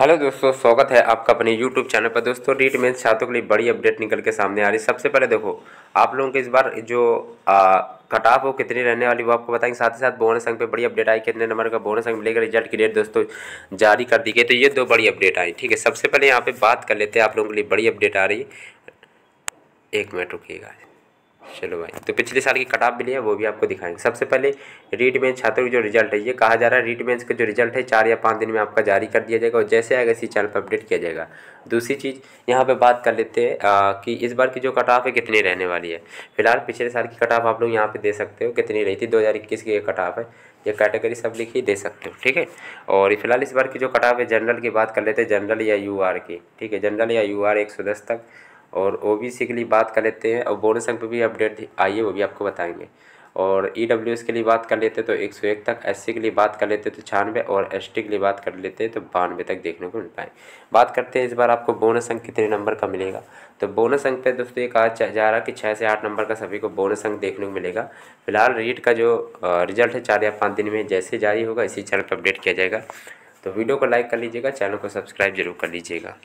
hello दोस्तों स्वागत है आपका अपने यूट्यूब चैनल पर दोस्तों रीट मेन छात्रों के लिए बड़ी अपडेट निकल के सामने आ रही है सबसे पहले देखो आप लोगों के इस बार जो कट ऑफ हो कितनी रहने वाली वो आपको बताएंगे साथ ही साथ बोनस अंक पे बड़ी अपडेट आई कितने नंबर का बोनस अंक मिलेगा रिजल्ट की डेट दोस्तों जारी कर दी गई तो ये दो बड़ी अपडेट आई ठीक है सबसे पहले यहाँ पर बात कर लेते हैं आप लोगों के लिए बड़ी अपडेट आ रही है एक मिनट रुकीगा चलो भाई तो पिछले साल की कटाप मिली है वो भी आपको दिखाएंगे सबसे पहले रीट मेंस छात्रों की जो रिजल्ट है ये कहा जा रहा है रीट मेंस का जो रिजल्ट है चार या पाँच दिन में आपका जारी कर दिया जाएगा और जैसे आएगा इसी चैनल पर अपडेट किया जाएगा दूसरी चीज़ यहाँ पे बात कर लेते हैं कि इस बार की जो कट ऑफ है कितनी रहने वाली है फिलहाल पिछले साल की कट ऑफ आप लोग यहाँ पर दे सकते हो कितनी रही थी दो की ये कट ऑफ है ये कैटेगरी सब लिख ही दे सकते हो ठीक है और फिलहाल इस बार की जो कट ऑफ है जनरल की बात कर लेते हैं जनरल या यू की ठीक है जनरल या यू आर तक और ओ के लिए बात कर लेते हैं और बोनस अंक पर भी अपडेट आई है वो भी आपको बताएंगे और ई के लिए बात कर लेते तो एक सौ एक तक एस के लिए बात कर लेते तो छियानवे और एस के लिए बात कर लेते तो बानवे तक देखने को मिल पाए बात करते हैं इस बार आपको बोनस अंक कितने नंबर का मिलेगा तो बोनस अंक पे दोस्तों ये कहा जा रहा है कि छः से आठ नंबर का सभी को बोनस अंक देखने को मिलेगा फिलहाल रीट का जो रिजल्ट है चार या पाँच दिन में जैसे जारी होगा इसी चैनल पर अपडेट किया जाएगा तो वीडियो को लाइक कर लीजिएगा चैनल को सब्सक्राइब जरूर कर लीजिएगा